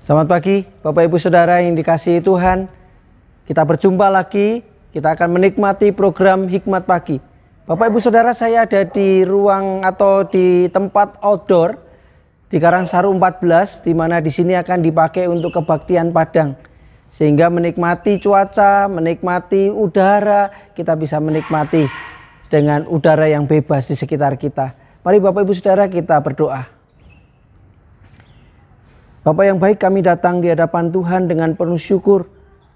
Selamat pagi, Bapak Ibu Saudara yang dikasihi Tuhan. Kita berjumpa lagi, kita akan menikmati program Hikmat Pagi. Bapak Ibu Saudara saya ada di ruang atau di tempat outdoor di Karang Saru 14 di mana di sini akan dipakai untuk kebaktian Padang. Sehingga menikmati cuaca, menikmati udara, kita bisa menikmati dengan udara yang bebas di sekitar kita. Mari Bapak Ibu Saudara kita berdoa. Bapak yang baik kami datang di hadapan Tuhan dengan penuh syukur.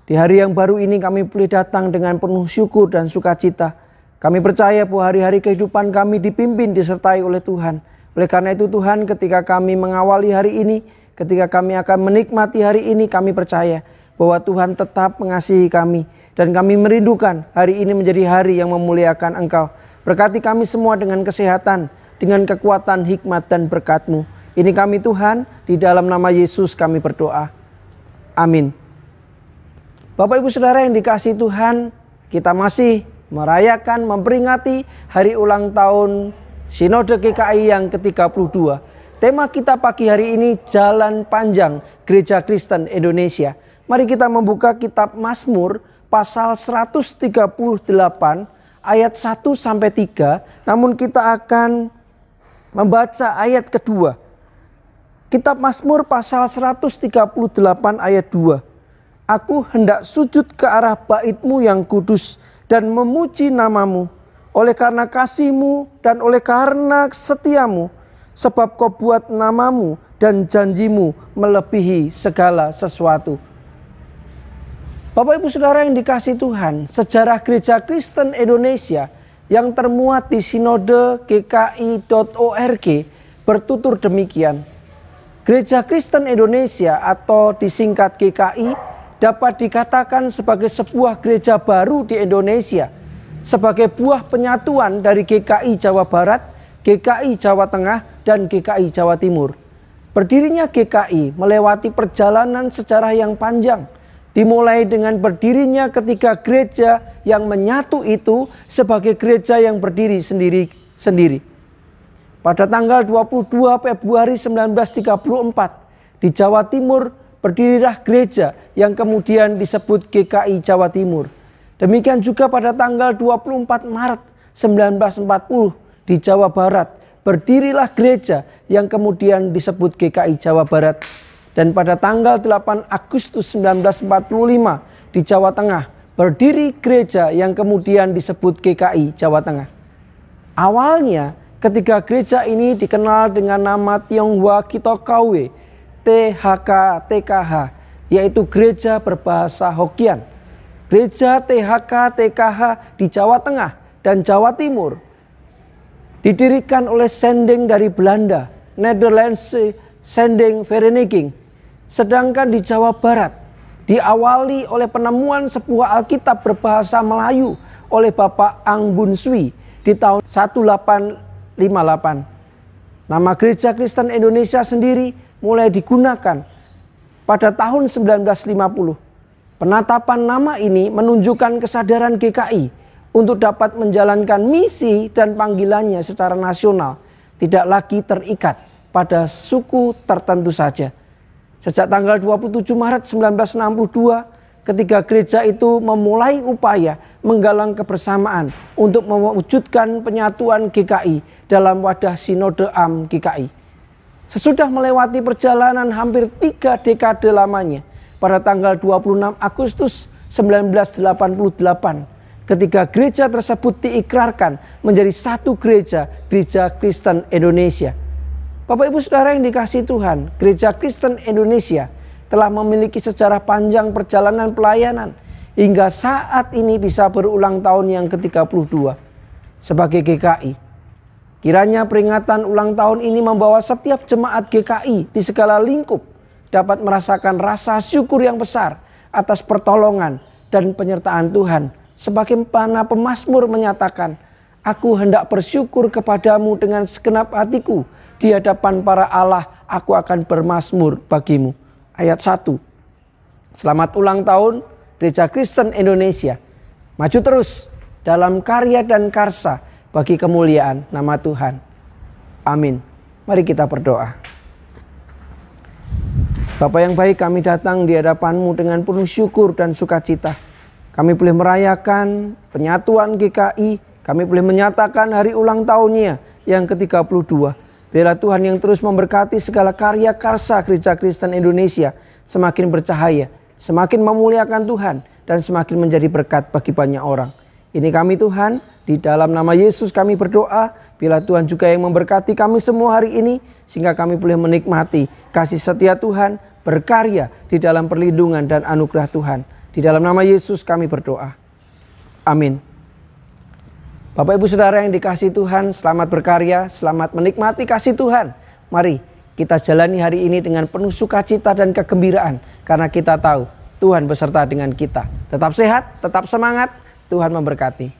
Di hari yang baru ini kami boleh datang dengan penuh syukur dan sukacita. Kami percaya bahwa hari-hari kehidupan kami dipimpin disertai oleh Tuhan. Oleh karena itu Tuhan ketika kami mengawali hari ini, ketika kami akan menikmati hari ini kami percaya bahwa Tuhan tetap mengasihi kami. Dan kami merindukan hari ini menjadi hari yang memuliakan Engkau. Berkati kami semua dengan kesehatan, dengan kekuatan, hikmat, dan berkat-Mu. Ini kami Tuhan, di dalam nama Yesus kami berdoa. Amin. Bapak Ibu Saudara yang dikasih Tuhan, kita masih merayakan, memperingati hari ulang tahun Sinode GKI yang ke-32. Tema kita pagi hari ini Jalan Panjang Gereja Kristen Indonesia. Mari kita membuka kitab Mazmur pasal 138 ayat 1 sampai 3. Namun kita akan membaca ayat kedua. Kitab Mazmur pasal 138 ayat 2. Aku hendak sujud ke arah baitmu yang kudus dan memuji namamu. Oleh karena kasihmu dan oleh karena setiamu. Sebab kau buat namamu dan janjimu melebihi segala sesuatu. Bapak ibu saudara yang dikasih Tuhan, sejarah gereja Kristen Indonesia yang termuat di sinode gki.org bertutur demikian. Gereja Kristen Indonesia atau disingkat GKI dapat dikatakan sebagai sebuah gereja baru di Indonesia sebagai buah penyatuan dari GKI Jawa Barat, GKI Jawa Tengah, dan GKI Jawa Timur. Berdirinya GKI melewati perjalanan sejarah yang panjang, dimulai dengan berdirinya ketiga gereja yang menyatu itu sebagai gereja yang berdiri sendiri-sendiri. Pada tanggal 22 Februari 1934 di Jawa Timur berdirilah gereja yang kemudian disebut GKI Jawa Timur. Demikian juga pada tanggal 24 Maret 1940 di Jawa Barat berdirilah gereja yang kemudian disebut GKI Jawa Barat. Dan pada tanggal 8 Agustus 1945 di Jawa Tengah berdiri gereja yang kemudian disebut GKI Jawa Tengah. Awalnya Ketiga gereja ini dikenal dengan nama Tionghoa Kitokawe, THK, TKH, yaitu gereja berbahasa Hokian. Gereja THK, TKH di Jawa Tengah dan Jawa Timur didirikan oleh Sending dari Belanda, Netherlands Sending Vereniging. Sedangkan di Jawa Barat diawali oleh penemuan sebuah Alkitab berbahasa Melayu oleh Bapak Ang Bun Sui di tahun 18 58. Nama Gereja Kristen Indonesia sendiri mulai digunakan pada tahun 1950. Penatapan nama ini menunjukkan kesadaran GKI untuk dapat menjalankan misi dan panggilannya secara nasional, tidak lagi terikat pada suku tertentu saja. Sejak tanggal 27 Maret 1962, ketika gereja itu memulai upaya menggalang kebersamaan untuk mewujudkan penyatuan GKI dalam wadah Sinode AM GKI. Sesudah melewati perjalanan hampir tiga dekade lamanya, pada tanggal 26 Agustus 1988, ketika gereja tersebut diikrarkan menjadi satu gereja, Gereja Kristen Indonesia. Bapak Ibu Saudara yang dikasih Tuhan, Gereja Kristen Indonesia telah memiliki sejarah panjang perjalanan pelayanan hingga saat ini bisa berulang tahun yang ke-32 sebagai GKI. Kiranya peringatan ulang tahun ini membawa setiap jemaat GKI di segala lingkup dapat merasakan rasa syukur yang besar atas pertolongan dan penyertaan Tuhan. Sebagaimana pemazmur menyatakan, Aku hendak bersyukur kepadamu dengan segenap hatiku. Di hadapan para Allah, aku akan bermasmur bagimu. Ayat 1. Selamat ulang tahun Gereja Kristen Indonesia. Maju terus dalam karya dan karsa bagi kemuliaan nama Tuhan. Amin. Mari kita berdoa. Bapak yang baik kami datang di hadapanmu dengan penuh syukur dan sukacita. Kami boleh merayakan penyatuan GKI, kami boleh menyatakan hari ulang tahunnya yang ke-32. Biarlah Tuhan yang terus memberkati segala karya karsa gereja Kristen Indonesia semakin bercahaya, semakin memuliakan Tuhan, dan semakin menjadi berkat bagi banyak orang. Ini kami Tuhan, di dalam nama Yesus kami berdoa, bila Tuhan juga yang memberkati kami semua hari ini, sehingga kami boleh menikmati kasih setia Tuhan, berkarya di dalam perlindungan dan anugerah Tuhan. Di dalam nama Yesus kami berdoa. Amin. Bapak ibu saudara yang dikasih Tuhan, selamat berkarya, selamat menikmati kasih Tuhan. Mari kita jalani hari ini dengan penuh sukacita dan kegembiraan, karena kita tahu Tuhan beserta dengan kita. Tetap sehat, tetap semangat, Tuhan memberkati.